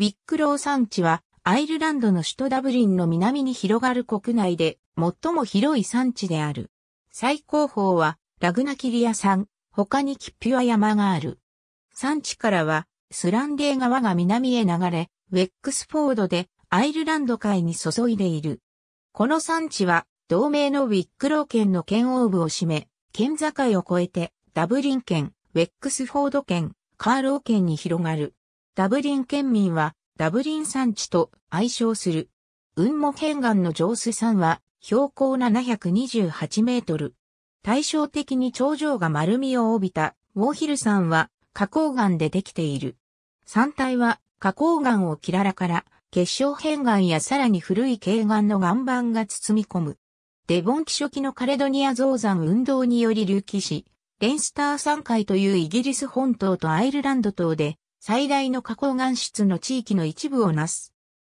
ウィックロー山地はアイルランドの首都ダブリンの南に広がる国内で最も広い山地である。最高峰はラグナキリア山、他にキッピュア山がある。山地からはスランデー川が南へ流れ、ウェックスフォードでアイルランド海に注いでいる。この山地は同盟のウィックロー県の県央部を占め、県境を越えてダブリン県、ウェックスフォード県、カーロー県に広がる。ダブリン県民はダブリン山地と愛称する。雲母県岸の上水山は標高728メートル。対照的に頂上が丸みを帯びたウォーヒル山は花崗岩でできている。山体は花崗岩をキララから結晶片岩やさらに古い軽岩の岩盤が包み込む。デボン期初期のカレドニア造山運動により隆起し、レンスター山海というイギリス本島とアイルランド島で最大の花崗岩質の地域の一部をなす。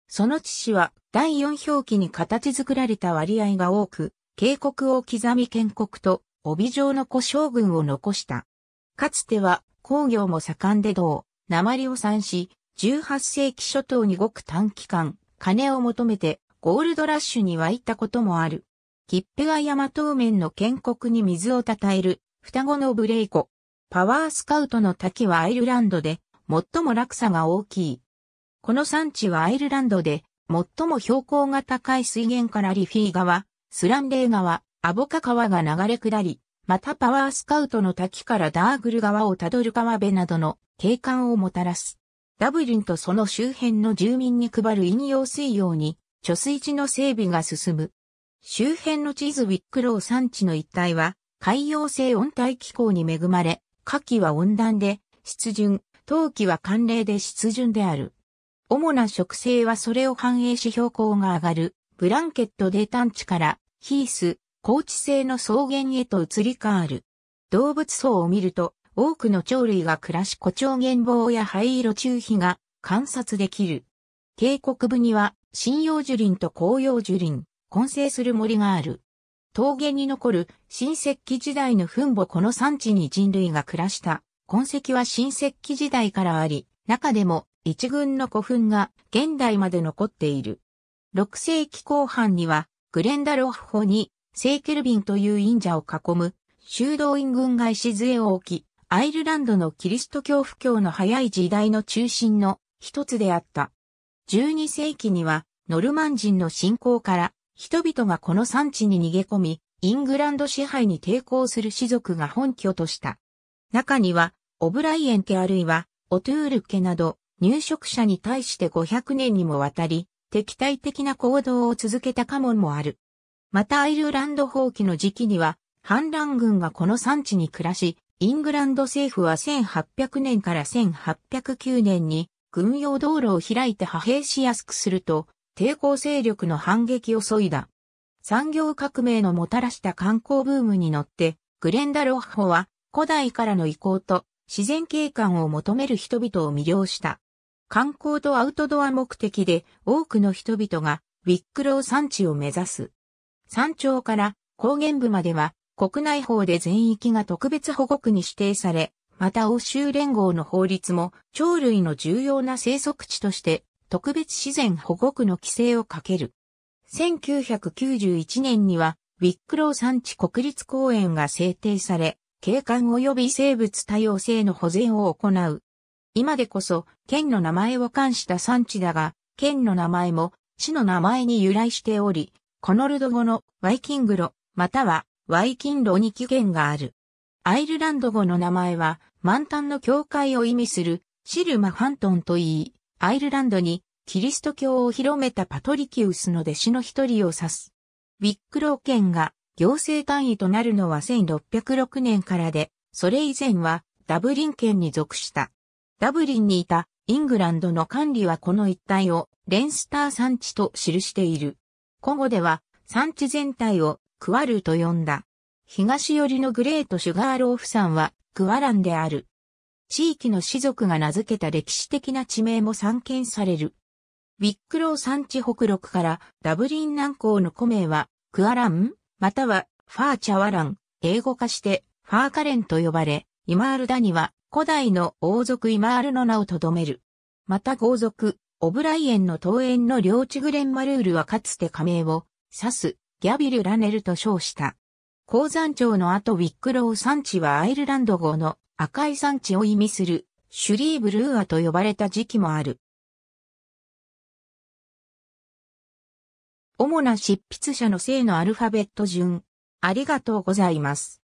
その地市は第四表記に形作られた割合が多く、渓谷を刻み建国と帯状の古将軍を残した。かつては工業も盛んで銅、鉛を産し、18世紀初頭にごく短期間、金を求めてゴールドラッシュに湧いたこともある。切ぺが山東面の建国に水をたたえる双子のブレイコ。パワースカウトの滝はアイルランドで最も落差が大きい。この産地はアイルランドで、最も標高が高い水源からリフィー川、スランレー川、アボカ川が流れ下り、またパワースカウトの滝からダーグル川をたどる川辺などの景観をもたらす。ダブリンとその周辺の住民に配る飲用水用に、貯水池の整備が進む。周辺の地図ウィックロー山地の一帯は、海洋性温帯気候に恵まれ、夏季は温暖で、湿潤、冬季は寒冷で湿潤である。主な植生はそれを反映し標高が上がる、ブランケットで探地から、ヒース、高地性の草原へと移り変わる。動物層を見ると、多くの鳥類が暮らし胡蝶原貌や灰色中皮が観察できる。渓谷部には、針葉樹林と紅葉樹林、混成する森がある。峠に残る新石器時代の墳墓この産地に人類が暮らした痕跡は新石器時代からあり、中でも一群の古墳が現代まで残っている。6世紀後半には、グレンダロッホに、セイケルビンという忍者を囲む、修道院軍が礎を置き、アイルランドのキリスト教布教の早い時代の中心の一つであった。12世紀には、ノルマン人の信仰から、人々がこの産地に逃げ込み、イングランド支配に抵抗する士族が本拠とした。中には、オブライエン家あるいは、オトゥール家など、入植者に対して500年にもわたり、敵対的な行動を続けた家紋もある。またアイルランド放棄の時期には、反乱軍がこの産地に暮らし、イングランド政府は1800年から1809年に軍用道路を開いて派兵しやすくすると、抵抗勢力の反撃を削いだ。産業革命のもたらした観光ブームに乗って、グレンダロッホは古代からの移行と自然景観を求める人々を魅了した。観光とアウトドア目的で多くの人々がウィックロー山地を目指す。山頂から高原部までは国内法で全域が特別保護区に指定され、また欧州連合の法律も鳥類の重要な生息地として特別自然保護区の規制をかける。1991年にはウィックロー山地国立公園が制定され、景観及び生物多様性の保全を行う。今でこそ、県の名前を冠した産地だが、県の名前も、市の名前に由来しており、コノルド語のワイキングロ、またはワイキンロに起源がある。アイルランド語の名前は、満タンの教会を意味する、シルマ・ファントンといい、アイルランドにキリスト教を広めたパトリキウスの弟子の一人を指す。ウィックロー県が行政単位となるのは1606年からで、それ以前はダブリン県に属した。ダブリンにいたイングランドの管理はこの一帯をレンスター産地と記している。古語では産地全体をクワルと呼んだ。東寄りのグレート・シュガーローフ山はクワランである。地域の士族が名付けた歴史的な地名も散見される。ウィックロー産地北麓からダブリン南港の古名はクアランまたはファーチャワラン、英語化してファーカレンと呼ばれ、イマールダニは古代の王族イマールの名を留める。また豪族、オブライエンの登園の領地グレンマルールはかつて加盟を指すギャビル・ラネルと称した。鉱山町の後ウィックロー山地はアイルランド語の赤い山地を意味するシュリーブルーアと呼ばれた時期もある。主な執筆者の姓のアルファベット順。ありがとうございます。